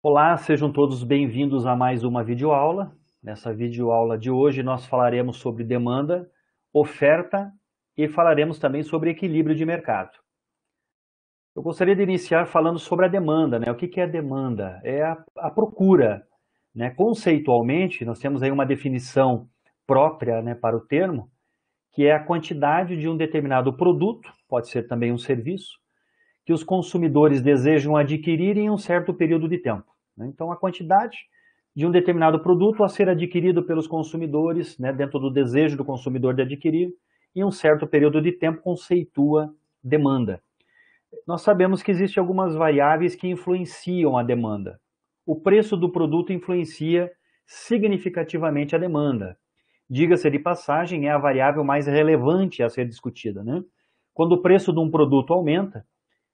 Olá, sejam todos bem-vindos a mais uma videoaula. Nessa videoaula de hoje nós falaremos sobre demanda, oferta e falaremos também sobre equilíbrio de mercado. Eu gostaria de iniciar falando sobre a demanda, né? O que é a demanda? É a, a procura, né? Conceitualmente, nós temos aí uma definição própria, né, para o termo, que é a quantidade de um determinado produto, pode ser também um serviço, que os consumidores desejam adquirir em um certo período de tempo. Né? Então, a quantidade de um determinado produto a ser adquirido pelos consumidores, né, dentro do desejo do consumidor de adquirir, em um certo período de tempo conceitua demanda. Nós sabemos que existem algumas variáveis que influenciam a demanda. O preço do produto influencia significativamente a demanda. Diga-se de passagem, é a variável mais relevante a ser discutida. Né? Quando o preço de um produto aumenta,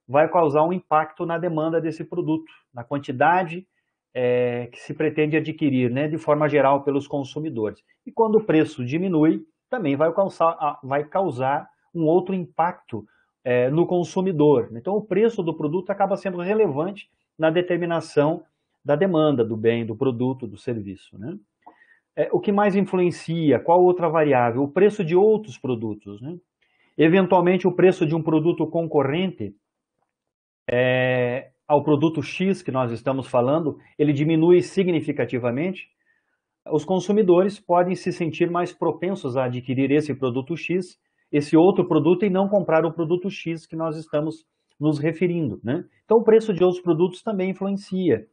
vai causar um impacto na demanda desse produto, na quantidade é, que se pretende adquirir, né, de forma geral, pelos consumidores. E quando o preço diminui, também vai causar, vai causar um outro impacto é, no consumidor. Então, o preço do produto acaba sendo relevante na determinação da demanda do bem, do produto, do serviço. Né? É, o que mais influencia? Qual outra variável? O preço de outros produtos. Né? Eventualmente, o preço de um produto concorrente é, ao produto X que nós estamos falando, ele diminui significativamente, os consumidores podem se sentir mais propensos a adquirir esse produto X, esse outro produto e não comprar o produto X que nós estamos nos referindo. Né? Então, o preço de outros produtos também influencia.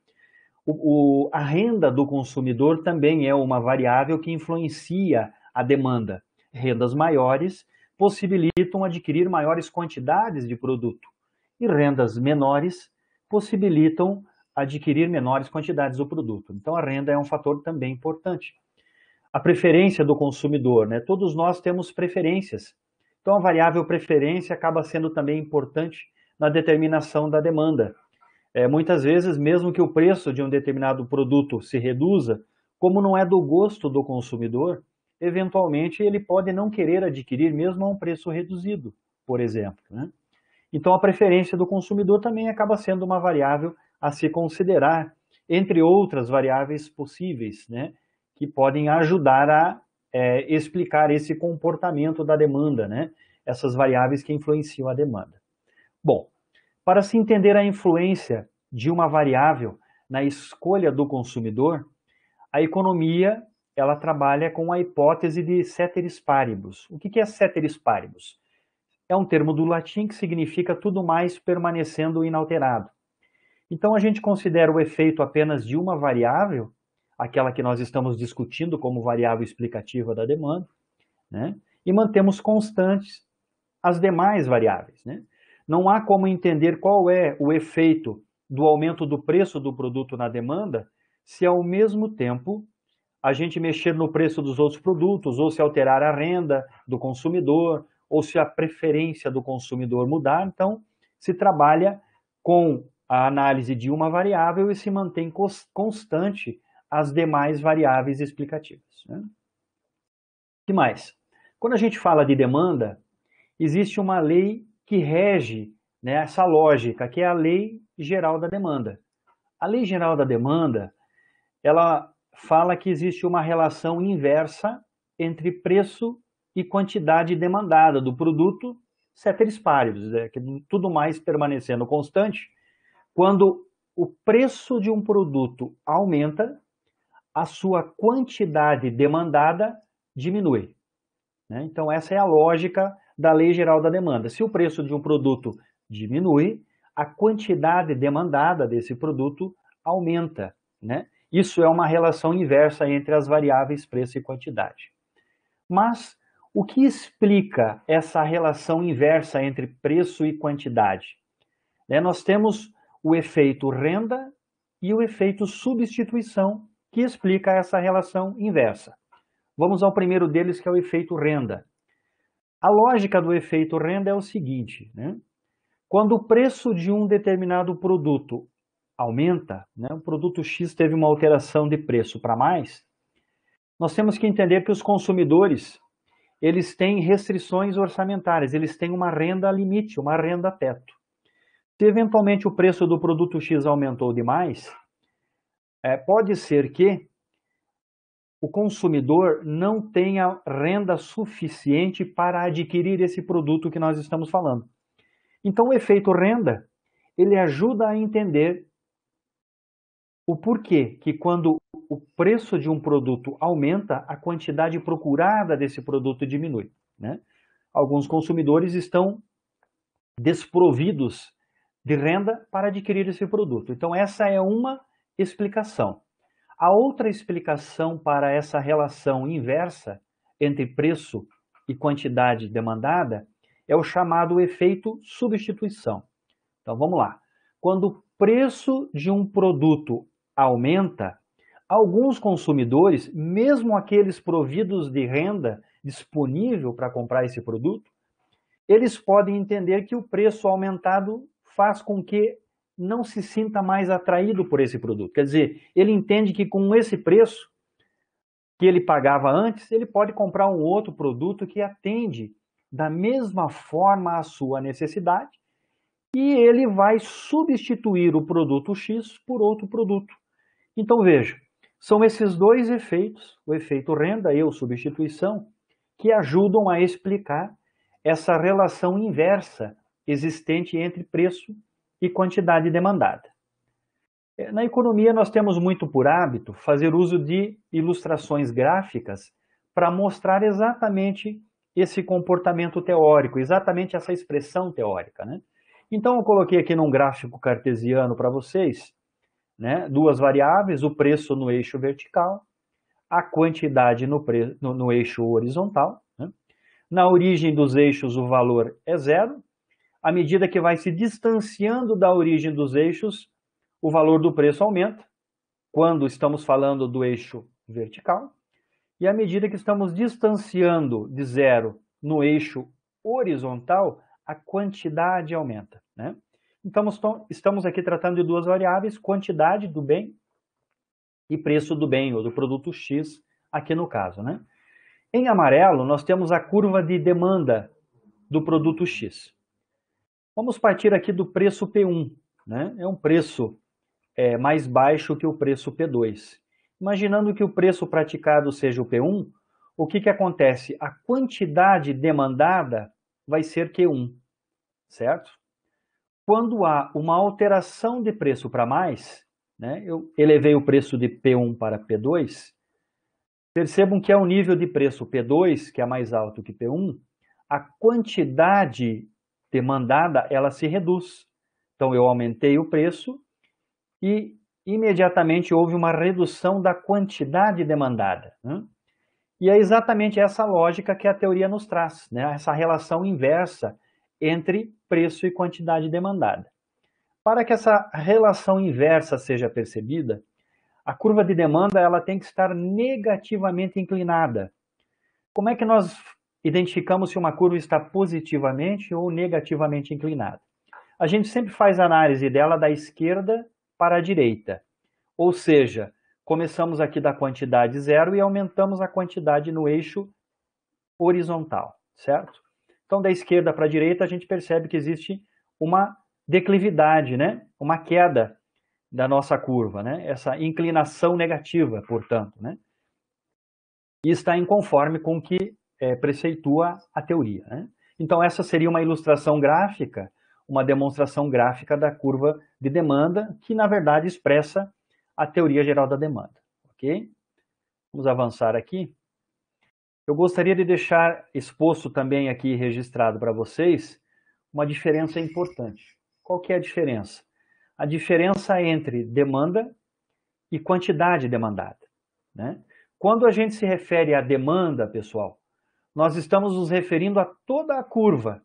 O, o, a renda do consumidor também é uma variável que influencia a demanda. Rendas maiores possibilitam adquirir maiores quantidades de produto e rendas menores possibilitam adquirir menores quantidades do produto. Então, a renda é um fator também importante. A preferência do consumidor, né? Todos nós temos preferências. Então, a variável preferência acaba sendo também importante na determinação da demanda. É, muitas vezes, mesmo que o preço de um determinado produto se reduza, como não é do gosto do consumidor, eventualmente ele pode não querer adquirir mesmo a um preço reduzido, por exemplo. Né? Então, a preferência do consumidor também acaba sendo uma variável a se considerar, entre outras variáveis possíveis, né, que podem ajudar a é, explicar esse comportamento da demanda, né, essas variáveis que influenciam a demanda. Bom, para se entender a influência de uma variável na escolha do consumidor, a economia ela trabalha com a hipótese de ceteris paribus. O que é ceteris paribus? é um termo do latim que significa tudo mais permanecendo inalterado. Então a gente considera o efeito apenas de uma variável, aquela que nós estamos discutindo como variável explicativa da demanda, né? e mantemos constantes as demais variáveis. Né? Não há como entender qual é o efeito do aumento do preço do produto na demanda se ao mesmo tempo a gente mexer no preço dos outros produtos, ou se alterar a renda do consumidor, ou se a preferência do consumidor mudar, então se trabalha com a análise de uma variável e se mantém constante as demais variáveis explicativas. Né? que mais? Quando a gente fala de demanda, existe uma lei que rege né, essa lógica, que é a lei geral da demanda. A lei geral da demanda, ela fala que existe uma relação inversa entre preço e quantidade demandada do produto, ceteris paribus, né? tudo mais permanecendo constante. Quando o preço de um produto aumenta, a sua quantidade demandada diminui. Né? Então, essa é a lógica da lei geral da demanda. Se o preço de um produto diminui, a quantidade demandada desse produto aumenta. Né? Isso é uma relação inversa entre as variáveis preço e quantidade. Mas o que explica essa relação inversa entre preço e quantidade? É, nós temos o efeito renda e o efeito substituição, que explica essa relação inversa. Vamos ao primeiro deles, que é o efeito renda. A lógica do efeito renda é o seguinte: né? quando o preço de um determinado produto aumenta, né? o produto X teve uma alteração de preço para mais, nós temos que entender que os consumidores eles têm restrições orçamentárias, eles têm uma renda limite, uma renda teto. Se eventualmente o preço do produto X aumentou demais, é, pode ser que o consumidor não tenha renda suficiente para adquirir esse produto que nós estamos falando. Então, o efeito renda, ele ajuda a entender o porquê que quando o preço de um produto aumenta, a quantidade procurada desse produto diminui. Né? Alguns consumidores estão desprovidos de renda para adquirir esse produto. Então, essa é uma explicação. A outra explicação para essa relação inversa entre preço e quantidade demandada é o chamado efeito substituição. Então, vamos lá. Quando o preço de um produto aumenta, alguns consumidores, mesmo aqueles providos de renda disponível para comprar esse produto, eles podem entender que o preço aumentado faz com que não se sinta mais atraído por esse produto. Quer dizer, ele entende que com esse preço que ele pagava antes, ele pode comprar um outro produto que atende da mesma forma à sua necessidade e ele vai substituir o produto X por outro produto. Então veja, são esses dois efeitos, o efeito renda e o substituição, que ajudam a explicar essa relação inversa existente entre preço e quantidade demandada. É, na economia, nós temos muito por hábito fazer uso de ilustrações gráficas para mostrar exatamente esse comportamento teórico, exatamente essa expressão teórica. Né? Então, eu coloquei aqui num gráfico cartesiano para vocês né? duas variáveis, o preço no eixo vertical, a quantidade no, pre... no, no eixo horizontal. Né? Na origem dos eixos, o valor é zero. À medida que vai se distanciando da origem dos eixos, o valor do preço aumenta, quando estamos falando do eixo vertical. E à medida que estamos distanciando de zero no eixo horizontal, a quantidade aumenta. Né? Então, estamos aqui tratando de duas variáveis, quantidade do bem e preço do bem, ou do produto X, aqui no caso. Né? Em amarelo, nós temos a curva de demanda do produto X. Vamos partir aqui do preço P1. Né? É um preço é, mais baixo que o preço P2. Imaginando que o preço praticado seja o P1, o que, que acontece? A quantidade demandada vai ser Q1, certo? quando há uma alteração de preço para mais, né, eu elevei o preço de P1 para P2, percebam que é o nível de preço P2, que é mais alto que P1, a quantidade demandada ela se reduz. Então eu aumentei o preço e imediatamente houve uma redução da quantidade demandada. Né? E é exatamente essa lógica que a teoria nos traz, né? essa relação inversa entre preço e quantidade demandada. Para que essa relação inversa seja percebida, a curva de demanda ela tem que estar negativamente inclinada. Como é que nós identificamos se uma curva está positivamente ou negativamente inclinada? A gente sempre faz análise dela da esquerda para a direita. Ou seja, começamos aqui da quantidade zero e aumentamos a quantidade no eixo horizontal, certo? Então, da esquerda para a direita, a gente percebe que existe uma declividade, né? uma queda da nossa curva, né? essa inclinação negativa, portanto. Né? E está conforme com o que é, preceitua a teoria. Né? Então, essa seria uma ilustração gráfica, uma demonstração gráfica da curva de demanda, que na verdade expressa a teoria geral da demanda. Ok? Vamos avançar aqui. Eu gostaria de deixar exposto também aqui registrado para vocês uma diferença importante. Qual que é a diferença? A diferença entre demanda e quantidade demandada. Né? Quando a gente se refere à demanda, pessoal, nós estamos nos referindo a toda a curva.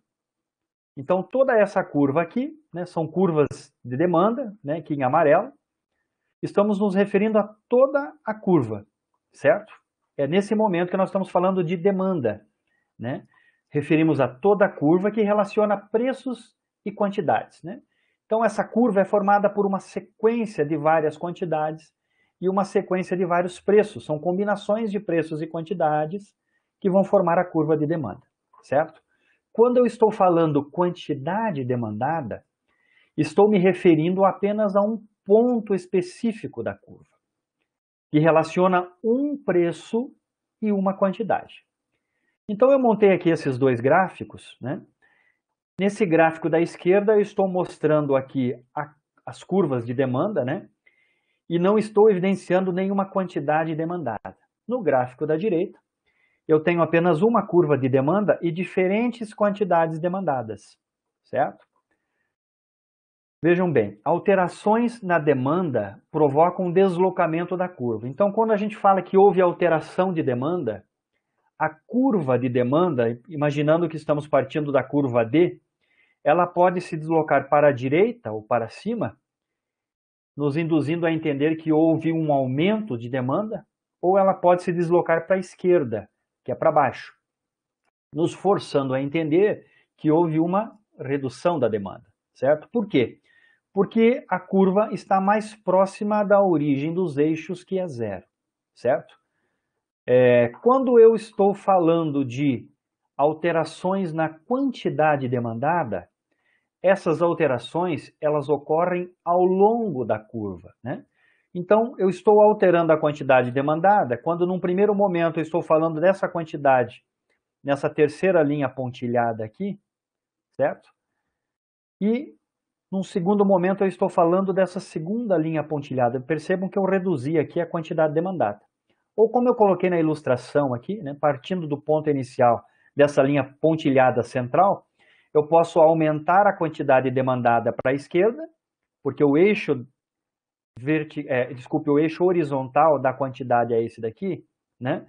Então, toda essa curva aqui, né, são curvas de demanda, né, aqui em amarelo, estamos nos referindo a toda a curva, certo? É nesse momento que nós estamos falando de demanda, né? Referimos a toda a curva que relaciona preços e quantidades, né? Então essa curva é formada por uma sequência de várias quantidades e uma sequência de vários preços, são combinações de preços e quantidades que vão formar a curva de demanda, certo? Quando eu estou falando quantidade demandada, estou me referindo apenas a um ponto específico da curva que relaciona um preço e uma quantidade. Então eu montei aqui esses dois gráficos, né? Nesse gráfico da esquerda eu estou mostrando aqui a, as curvas de demanda, né? E não estou evidenciando nenhuma quantidade demandada. No gráfico da direita eu tenho apenas uma curva de demanda e diferentes quantidades demandadas, certo? Vejam bem, alterações na demanda provocam um deslocamento da curva. Então, quando a gente fala que houve alteração de demanda, a curva de demanda, imaginando que estamos partindo da curva D, ela pode se deslocar para a direita ou para cima, nos induzindo a entender que houve um aumento de demanda, ou ela pode se deslocar para a esquerda, que é para baixo, nos forçando a entender que houve uma redução da demanda certo? Por quê? Porque a curva está mais próxima da origem dos eixos, que é zero, certo? É, quando eu estou falando de alterações na quantidade demandada, essas alterações elas ocorrem ao longo da curva, né? Então, eu estou alterando a quantidade demandada quando, num primeiro momento, eu estou falando dessa quantidade nessa terceira linha pontilhada aqui, certo? E, num segundo momento, eu estou falando dessa segunda linha pontilhada. Percebam que eu reduzi aqui a quantidade demandada. Ou como eu coloquei na ilustração aqui, né, partindo do ponto inicial dessa linha pontilhada central, eu posso aumentar a quantidade demandada para a esquerda, porque o eixo verti é, desculpe, o eixo horizontal da quantidade é esse daqui, né?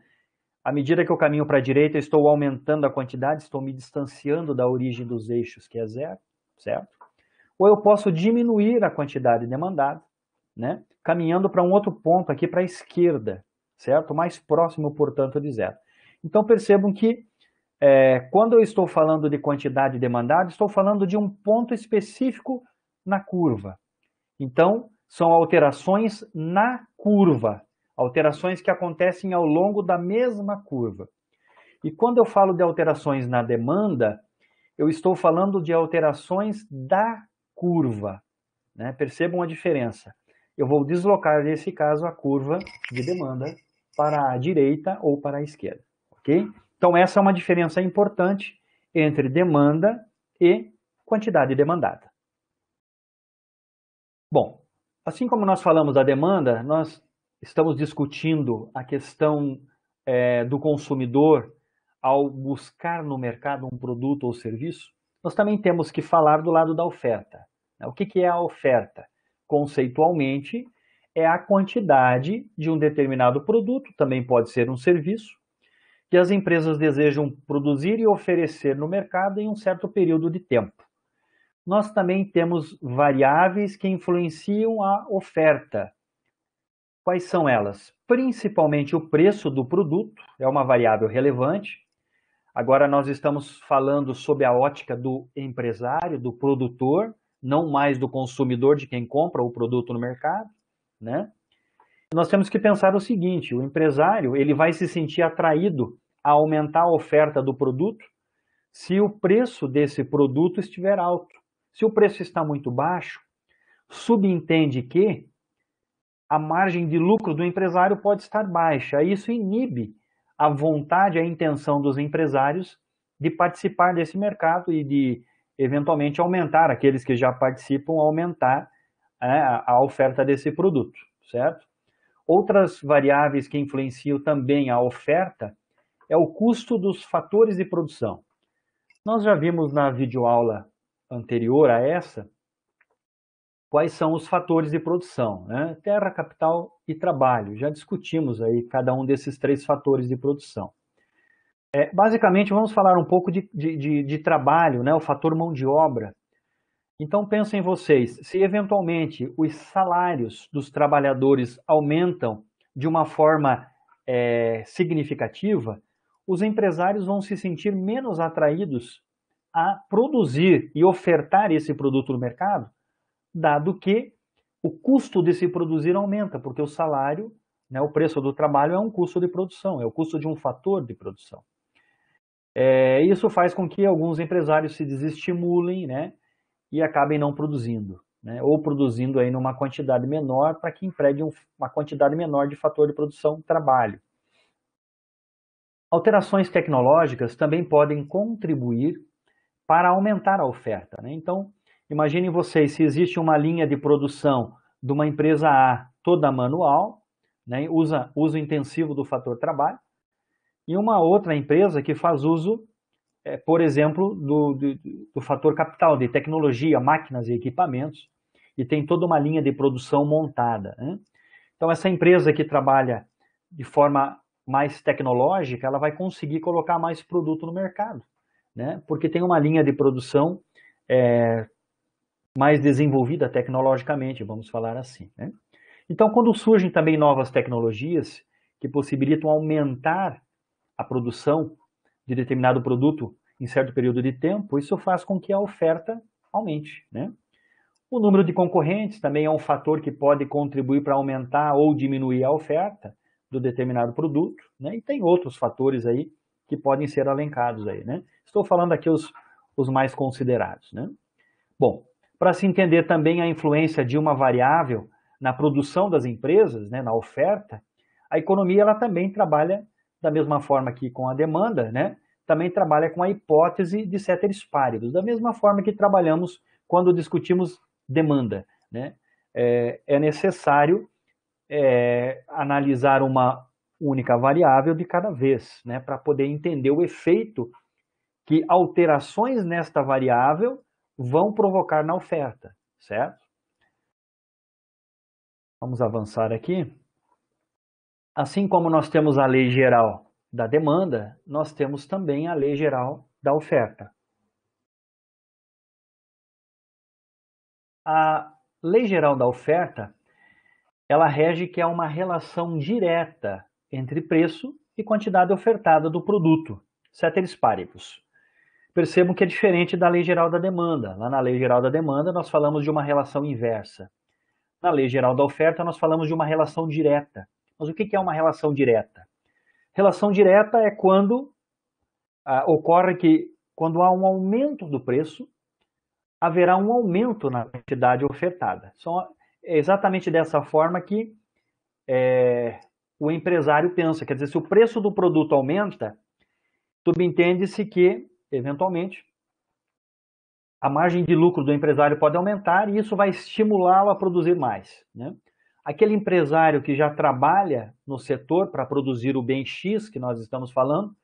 À medida que eu caminho para a direita, eu estou aumentando a quantidade, estou me distanciando da origem dos eixos, que é zero certo? Ou eu posso diminuir a quantidade demandada, né? Caminhando para um outro ponto aqui para a esquerda, certo? Mais próximo, portanto, de zero. Então percebam que é, quando eu estou falando de quantidade demandada, estou falando de um ponto específico na curva. Então, são alterações na curva, alterações que acontecem ao longo da mesma curva. E quando eu falo de alterações na demanda, eu estou falando de alterações da curva. Né? Percebam a diferença. Eu vou deslocar, nesse caso, a curva de demanda para a direita ou para a esquerda. ok? Então, essa é uma diferença importante entre demanda e quantidade demandada. Bom, assim como nós falamos da demanda, nós estamos discutindo a questão é, do consumidor ao buscar no mercado um produto ou serviço, nós também temos que falar do lado da oferta. Né? O que, é a oferta? Conceitualmente, é a quantidade de um determinado produto, também pode ser um serviço, que as empresas desejam produzir e oferecer no mercado em um certo período de tempo. Nós também temos variáveis que influenciam a oferta. Quais são elas? Principalmente o preço do produto, é uma variável relevante. Agora nós estamos falando sob a ótica do empresário, do produtor, não mais do consumidor de quem compra o produto no mercado, né? Nós temos que pensar o seguinte, o empresário, ele vai se sentir atraído a aumentar a oferta do produto se o preço desse produto estiver alto. Se o preço está muito baixo, subentende que a margem de lucro do empresário pode estar baixa. Isso inibe a vontade, a intenção dos empresários de participar desse mercado e de, eventualmente, aumentar, aqueles que já participam, aumentar é, a oferta desse produto, certo? Outras variáveis que influenciam também a oferta é o custo dos fatores de produção. Nós já vimos na videoaula anterior a essa quais são os fatores de produção, né? terra, capital e trabalho. Já discutimos aí cada um desses três fatores de produção. É, basicamente, vamos falar um pouco de, de, de, de trabalho, né? o fator mão de obra. Então, pensem vocês, se eventualmente os salários dos trabalhadores aumentam de uma forma é, significativa, os empresários vão se sentir menos atraídos a produzir e ofertar esse produto no mercado dado que o custo de se produzir aumenta, porque o salário, né, o preço do trabalho é um custo de produção, é o custo de um fator de produção. É, isso faz com que alguns empresários se desestimulem né, e acabem não produzindo, né, ou produzindo em uma quantidade menor para que empregue uma quantidade menor de fator de produção trabalho. Alterações tecnológicas também podem contribuir para aumentar a oferta. Né? Então, Imaginem vocês se existe uma linha de produção de uma empresa A toda manual, né, usa uso intensivo do fator trabalho, e uma outra empresa que faz uso, é, por exemplo, do, do, do fator capital, de tecnologia, máquinas e equipamentos, e tem toda uma linha de produção montada. Né? Então, essa empresa que trabalha de forma mais tecnológica, ela vai conseguir colocar mais produto no mercado, né? porque tem uma linha de produção é, mais desenvolvida tecnologicamente, vamos falar assim. Né? Então, quando surgem também novas tecnologias que possibilitam aumentar a produção de determinado produto em certo período de tempo, isso faz com que a oferta aumente. Né? O número de concorrentes também é um fator que pode contribuir para aumentar ou diminuir a oferta do determinado produto, né? e tem outros fatores aí que podem ser alencados aí. Né? Estou falando aqui os, os mais considerados. Né? Bom, para se entender também a influência de uma variável na produção das empresas, né, na oferta, a economia ela também trabalha da mesma forma que com a demanda, né, também trabalha com a hipótese de setores paribus, da mesma forma que trabalhamos quando discutimos demanda. Né? É, é necessário é, analisar uma única variável de cada vez, né, para poder entender o efeito que alterações nesta variável vão provocar na oferta, certo? Vamos avançar aqui. Assim como nós temos a lei geral da demanda, nós temos também a lei geral da oferta. A lei geral da oferta, ela rege que há é uma relação direta entre preço e quantidade ofertada do produto, ceteris paribus percebam que é diferente da lei geral da demanda. Lá na lei geral da demanda, nós falamos de uma relação inversa. Na lei geral da oferta, nós falamos de uma relação direta. Mas o que é uma relação direta? Relação direta é quando ah, ocorre que, quando há um aumento do preço, haverá um aumento na quantidade ofertada. é exatamente dessa forma que é, o empresário pensa. Quer dizer, se o preço do produto aumenta, subentende-se que eventualmente, a margem de lucro do empresário pode aumentar e isso vai estimulá-lo a produzir mais. Né? Aquele empresário que já trabalha no setor para produzir o bem X que nós estamos falando,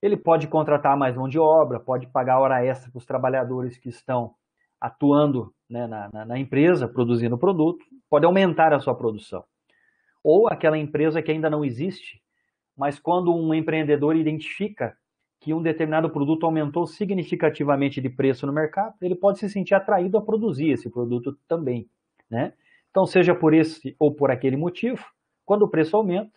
ele pode contratar mais mão de obra, pode pagar hora extra para os trabalhadores que estão atuando né, na, na, na empresa, produzindo o produto, pode aumentar a sua produção. Ou aquela empresa que ainda não existe, mas quando um empreendedor identifica que um determinado produto aumentou significativamente de preço no mercado, ele pode se sentir atraído a produzir esse produto também, né? Então, seja por esse ou por aquele motivo, quando o preço aumenta,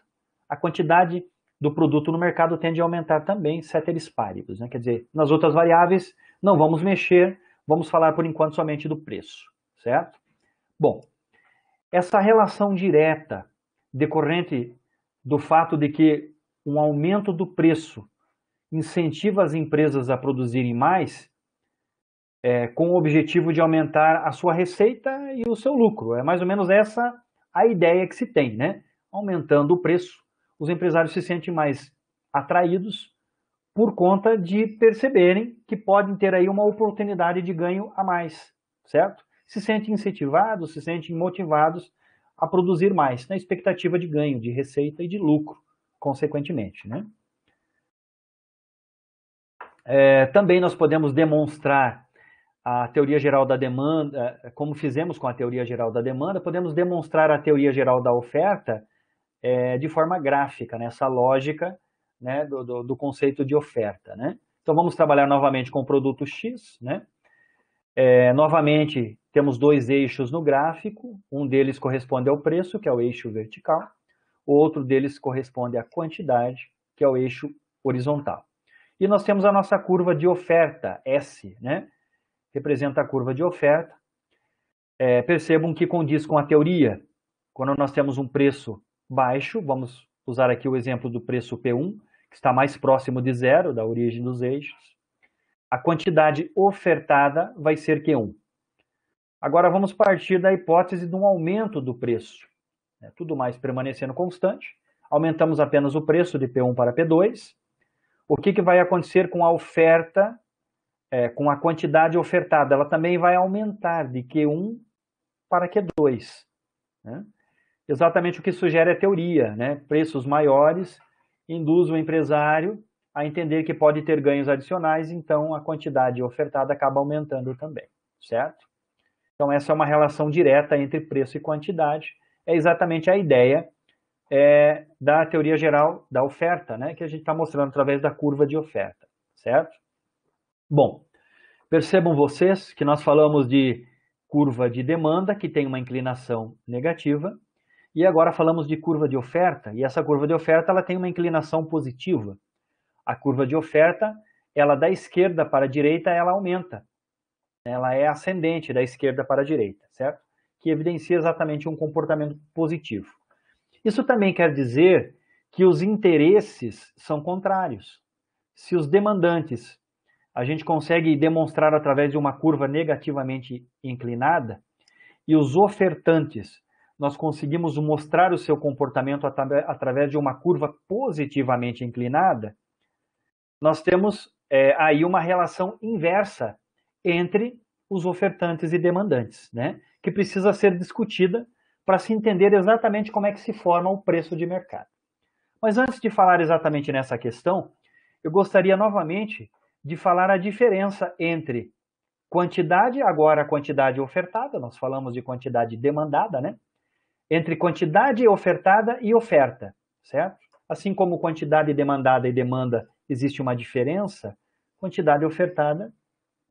a quantidade do produto no mercado tende a aumentar também, ceteris paribus, né? Quer dizer, nas outras variáveis não vamos mexer, vamos falar por enquanto somente do preço, certo? Bom, essa relação direta decorrente do fato de que um aumento do preço incentiva as empresas a produzirem mais é, com o objetivo de aumentar a sua receita e o seu lucro. É mais ou menos essa a ideia que se tem, né? Aumentando o preço, os empresários se sentem mais atraídos por conta de perceberem que podem ter aí uma oportunidade de ganho a mais, certo? Se sentem incentivados, se sentem motivados a produzir mais, na expectativa de ganho, de receita e de lucro, consequentemente, né? É, também nós podemos demonstrar a teoria geral da demanda, é, como fizemos com a teoria geral da demanda, podemos demonstrar a teoria geral da oferta é, de forma gráfica, nessa né? lógica né, do, do, do, conceito de oferta. Né? Então vamos trabalhar novamente com o produto X. Né? É, novamente temos dois eixos no gráfico, um deles corresponde ao preço, que é o eixo vertical, o outro deles corresponde à quantidade, que é o eixo horizontal. E nós temos a nossa curva de oferta, S, né? Representa a curva de oferta. É, percebam que condiz com a teoria. Quando nós temos um preço baixo, vamos usar aqui o exemplo do preço P1, que está mais próximo de zero, da origem dos eixos, a quantidade ofertada vai ser Q1. Agora vamos partir da hipótese de um aumento do preço. Né? Tudo mais permanecendo constante, aumentamos apenas o preço de P1 para P2, o que, que vai acontecer com a oferta, é, com a quantidade ofertada? Ela também vai aumentar de Q1 para Q2. Né? Exatamente o que sugere a teoria, né? Preços maiores induz o empresário a entender que pode ter ganhos adicionais, então a quantidade ofertada acaba aumentando também, certo? Então essa é uma relação direta entre preço e quantidade, é exatamente a ideia é, da teoria geral da oferta, né, que a gente está mostrando através da curva de oferta, certo? Bom, percebam vocês que nós falamos de curva de demanda, que tem uma inclinação negativa, e agora falamos de curva de oferta, e essa curva de oferta ela tem uma inclinação positiva. A curva de oferta, ela da esquerda para a direita, ela aumenta. Ela é ascendente da esquerda para a direita, certo? Que evidencia exatamente um comportamento positivo. Isso também quer dizer que os interesses são contrários. Se os demandantes a gente consegue demonstrar através de uma curva negativamente inclinada, e os ofertantes nós conseguimos mostrar o seu comportamento através de uma curva positivamente inclinada, nós temos é, aí uma relação inversa entre os ofertantes e demandantes, né? que precisa ser discutida para se entender exatamente como é que se forma o preço de mercado. Mas antes de falar exatamente nessa questão, eu gostaria novamente de falar a diferença entre quantidade, agora a quantidade ofertada, nós falamos de quantidade demandada, né? Entre quantidade ofertada e oferta, certo? Assim como quantidade demandada e demanda existe uma diferença, quantidade ofertada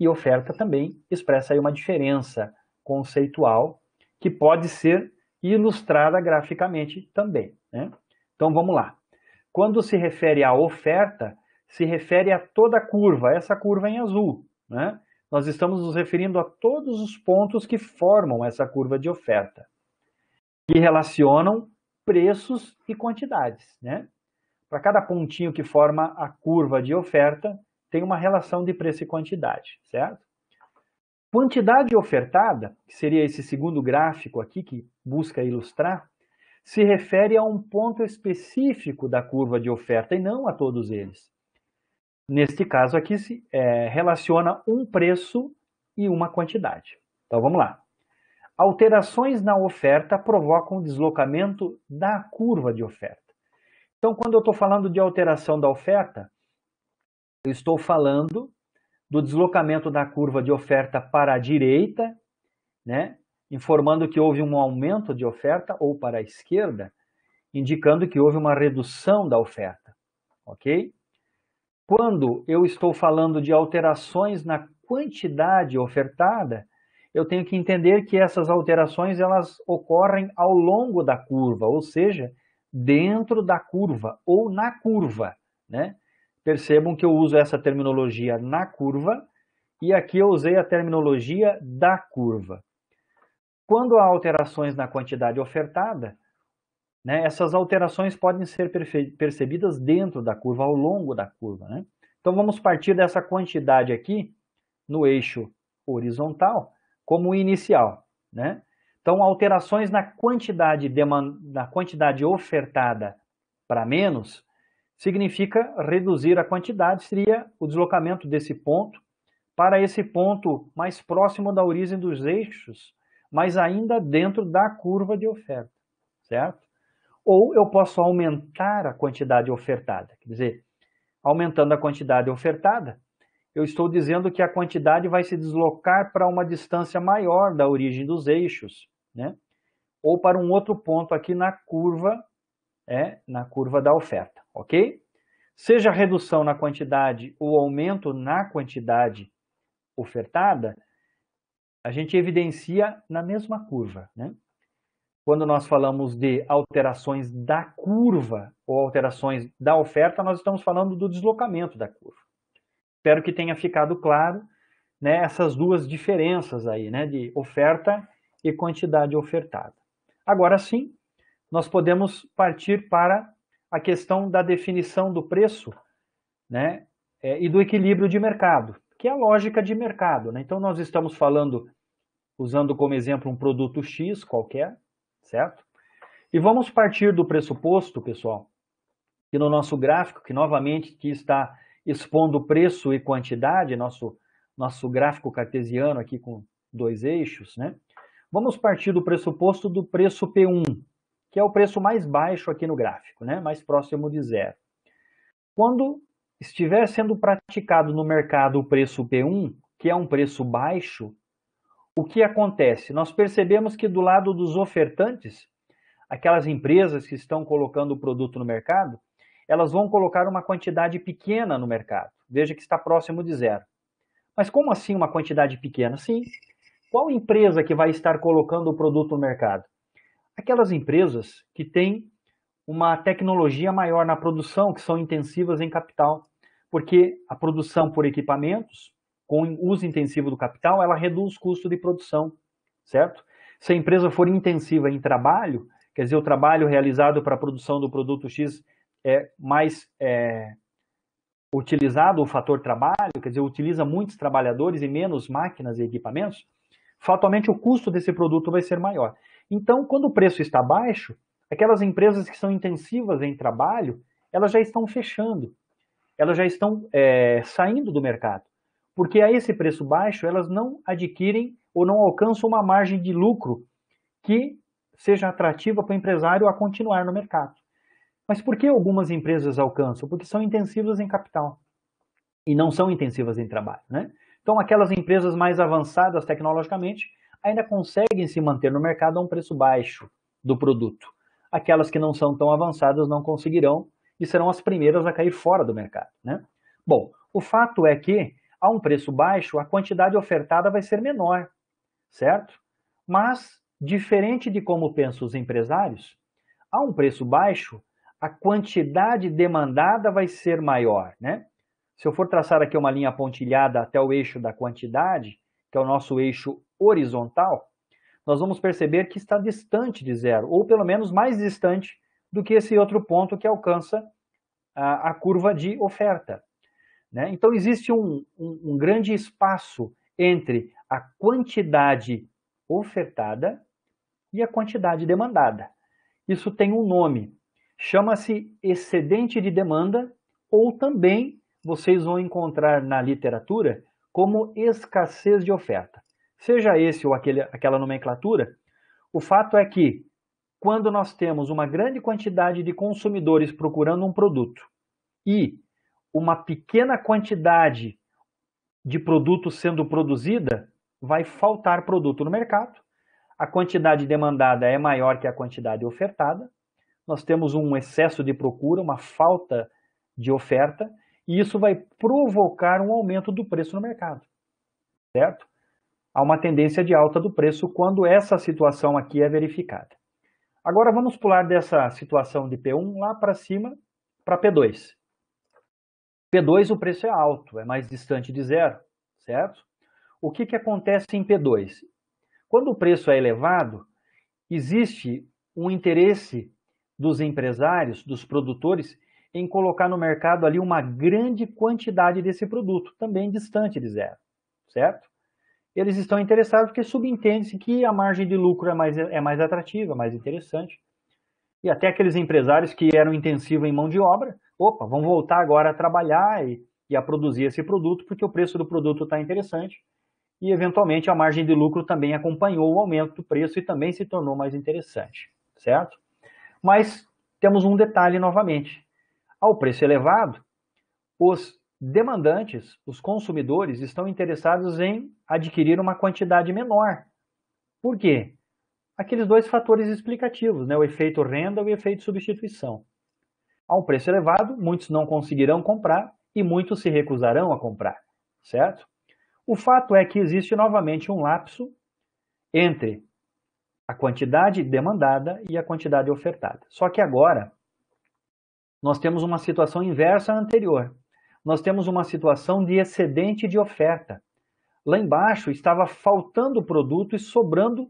e oferta também expressa aí uma diferença conceitual que pode ser e ilustrada graficamente também. Né? Então vamos lá. Quando se refere à oferta, se refere a toda a curva, essa curva é em azul. Né? Nós estamos nos referindo a todos os pontos que formam essa curva de oferta e relacionam preços e quantidades. Né? Para cada pontinho que forma a curva de oferta, tem uma relação de preço e quantidade, certo? Quantidade ofertada, que seria esse segundo gráfico aqui que busca ilustrar, se refere a um ponto específico da curva de oferta e não a todos eles. Neste caso aqui, se é, relaciona um preço e uma quantidade. Então vamos lá. Alterações na oferta provocam deslocamento da curva de oferta. Então, quando eu estou falando de alteração da oferta, eu estou falando do deslocamento da curva de oferta para a direita, né, informando que houve um aumento de oferta, ou para a esquerda, indicando que houve uma redução da oferta. Ok? Quando eu estou falando de alterações na quantidade ofertada, eu tenho que entender que essas alterações elas ocorrem ao longo da curva, ou seja, dentro da curva ou na curva, né? Percebam que eu uso essa terminologia na curva e aqui eu usei a terminologia da curva. Quando há alterações na quantidade ofertada, né, essas alterações podem ser percebidas dentro da curva, ao longo da curva. Né? Então vamos partir dessa quantidade aqui, no eixo horizontal, como inicial. Né? Então, alterações na quantidade, na quantidade ofertada para menos significa reduzir a quantidade, seria o deslocamento desse ponto para esse ponto mais próximo da origem dos eixos, mas ainda dentro da curva de oferta, certo? Ou eu posso aumentar a quantidade ofertada, quer dizer, aumentando a quantidade ofertada, eu estou dizendo que a quantidade vai se deslocar para uma distância maior da origem dos eixos, né? Ou para um outro ponto aqui na curva, é, na curva da oferta ok? Seja redução na quantidade ou aumento na quantidade ofertada, a gente evidencia na mesma curva, né? Quando nós falamos de alterações da curva ou alterações da oferta, nós estamos falando do deslocamento da curva. Espero que tenha ficado claro né, essas duas diferenças aí, né, de oferta e quantidade ofertada. Agora sim, nós podemos partir para a questão da definição do preço né, é, e do equilíbrio de mercado, que é a lógica de mercado. Né? Então, nós estamos falando, usando como exemplo um produto X qualquer, certo? E vamos partir do pressuposto, pessoal, que no nosso gráfico, que novamente que está expondo preço e quantidade, nosso, nosso gráfico cartesiano aqui com dois eixos, né? Vamos partir do pressuposto do preço P1, que é o preço mais baixo aqui no gráfico, né? mais próximo de zero. Quando estiver sendo praticado no mercado o preço P1, que é um preço baixo, o que acontece? Nós percebemos que do lado dos ofertantes, aquelas empresas que estão colocando o produto no mercado, elas vão colocar uma quantidade pequena no mercado. Veja que está próximo de zero. Mas como assim uma quantidade pequena? Sim. Qual empresa que vai estar colocando o produto no mercado? aquelas empresas que têm uma tecnologia maior na produção, que são intensivas em capital, porque a produção por equipamentos, com uso intensivo do capital, ela reduz o custo de produção, certo? Se a empresa for intensiva em trabalho, quer dizer, o trabalho realizado para a produção do produto X é mais é, utilizado o fator trabalho, quer dizer, utiliza muitos trabalhadores e menos máquinas e equipamentos, fatalmente o custo desse produto vai ser maior. Então, quando o preço está baixo, aquelas empresas que são intensivas em trabalho, elas já estão fechando, elas já estão é, saindo do mercado, porque a esse preço baixo elas não adquirem ou não alcançam uma margem de lucro que seja atrativa para o empresário a continuar no mercado. Mas por que algumas empresas alcançam? Porque são intensivas em capital e não são intensivas em trabalho, né? Então, aquelas empresas mais avançadas tecnologicamente, ainda conseguem se manter no mercado a um preço baixo do produto. Aquelas que não são tão avançadas não conseguirão e serão as primeiras a cair fora do mercado. Né? Bom, o fato é que, a um preço baixo, a quantidade ofertada vai ser menor, certo? Mas, diferente de como pensam os empresários, a um preço baixo, a quantidade demandada vai ser maior, né? Se eu for traçar aqui uma linha pontilhada até o eixo da quantidade, que é o nosso eixo horizontal, nós vamos perceber que está distante de zero, ou pelo menos mais distante do que esse outro ponto que alcança a, a curva de oferta. Né? Então, existe um, um, um grande espaço entre a quantidade ofertada e a quantidade demandada. Isso tem um nome, chama-se excedente de demanda, ou também vocês vão encontrar na literatura como escassez de oferta seja esse ou aquele, aquela nomenclatura, o fato é que quando nós temos uma grande quantidade de consumidores procurando um produto e uma pequena quantidade de produto sendo produzida, vai faltar produto no mercado. A quantidade demandada é maior que a quantidade ofertada. Nós temos um excesso de procura, uma falta de oferta, e isso vai provocar um aumento do preço no mercado. Certo? há uma tendência de alta do preço quando essa situação aqui é verificada. Agora vamos pular dessa situação de P1 lá para cima para P2. P2 o preço é alto, é mais distante de zero, certo? O que, que acontece em P2? Quando o preço é elevado, existe um interesse dos empresários, dos produtores, em colocar no mercado ali uma grande quantidade desse produto, também distante de zero, certo? eles estão interessados porque subentende-se que a margem de lucro é mais, é mais atrativa, mais interessante. E até aqueles empresários que eram intensivos em mão de obra, opa, vão voltar agora a trabalhar e, e a produzir esse produto porque o preço do produto está interessante e, eventualmente, a margem de lucro também acompanhou o aumento do preço e também se tornou mais interessante, certo? Mas temos um detalhe novamente. Ao preço elevado, os demandantes, os consumidores, estão interessados em adquirir uma quantidade menor. Por quê? Aqueles dois fatores explicativos, né? o efeito renda e o efeito substituição. A um preço elevado, muitos não conseguirão comprar e muitos se recusarão a comprar, certo? O fato é que existe novamente um lapso entre a quantidade demandada e a quantidade ofertada. Só que agora nós temos uma situação inversa à anterior nós temos uma situação de excedente de oferta. Lá embaixo estava faltando produto e sobrando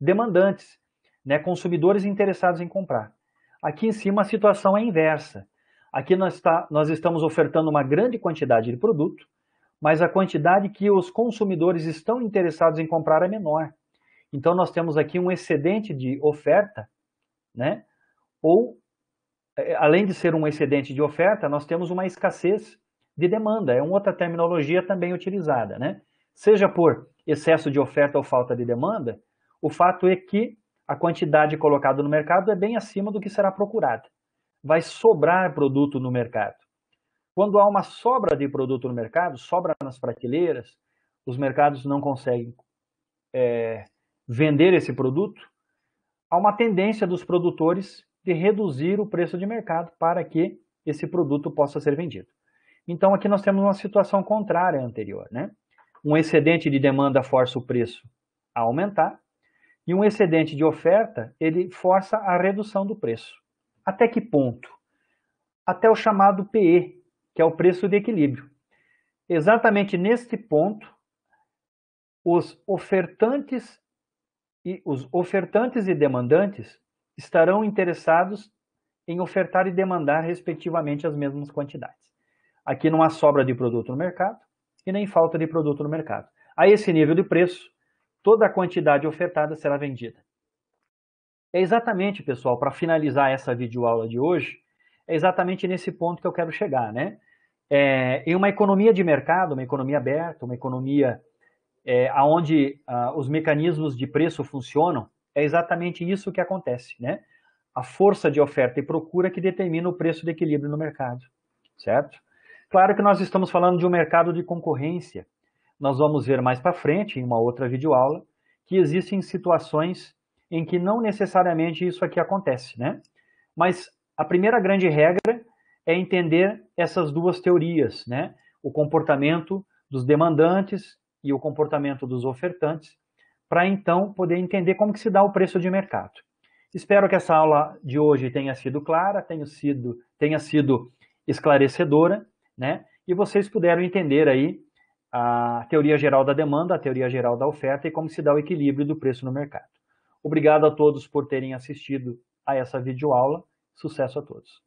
demandantes, né, consumidores interessados em comprar. Aqui em cima a situação é inversa. Aqui nós, está, nós estamos ofertando uma grande quantidade de produto, mas a quantidade que os consumidores estão interessados em comprar é menor. Então nós temos aqui um excedente de oferta, né? Ou é, é, além de ser um excedente de oferta, nós temos uma escassez de demanda. É uma outra terminologia também utilizada, né? Seja por excesso de oferta ou falta de demanda, o fato é que a quantidade colocada no mercado é bem acima do que será procurada. Vai sobrar produto no mercado. Quando há uma sobra de produto no mercado, sobra nas prateleiras, os mercados não conseguem é, vender esse produto, há uma tendência dos produtores de reduzir o preço de mercado para que esse produto possa ser vendido. Então aqui nós temos uma situação contrária à anterior, né? Um excedente de demanda força o preço a aumentar e um excedente de oferta ele força a redução do preço. Até que ponto? Até o chamado PE, que é o preço de equilíbrio. Exatamente neste ponto, os ofertantes e os ofertantes e demandantes estarão interessados em ofertar e demandar, respectivamente, as mesmas quantidades. Aqui não há sobra de produto no mercado e nem falta de produto no mercado. A esse nível de preço, toda a quantidade ofertada será vendida. É exatamente, pessoal, para finalizar essa videoaula de hoje, é exatamente nesse ponto que eu quero chegar, né? É, em uma economia de mercado, uma economia aberta, uma economia é, onde ah, os mecanismos de preço funcionam, é exatamente isso que acontece, né? A força de oferta e procura que determina o preço de equilíbrio no mercado, certo? Claro que nós estamos falando de um mercado de concorrência. Nós vamos ver mais para frente, em uma outra videoaula, que existem situações em que não necessariamente isso aqui acontece, né? Mas a primeira grande regra é entender essas duas teorias, né? O comportamento dos demandantes e o comportamento dos ofertantes, para então poder entender como que se dá o preço de mercado. Espero que essa aula de hoje tenha sido clara, tenha sido, tenha sido esclarecedora, né? E vocês puderam entender aí a teoria geral da demanda, a teoria geral da oferta e como se dá o equilíbrio do preço no mercado. Obrigado a todos por terem assistido a essa videoaula. Sucesso a todos!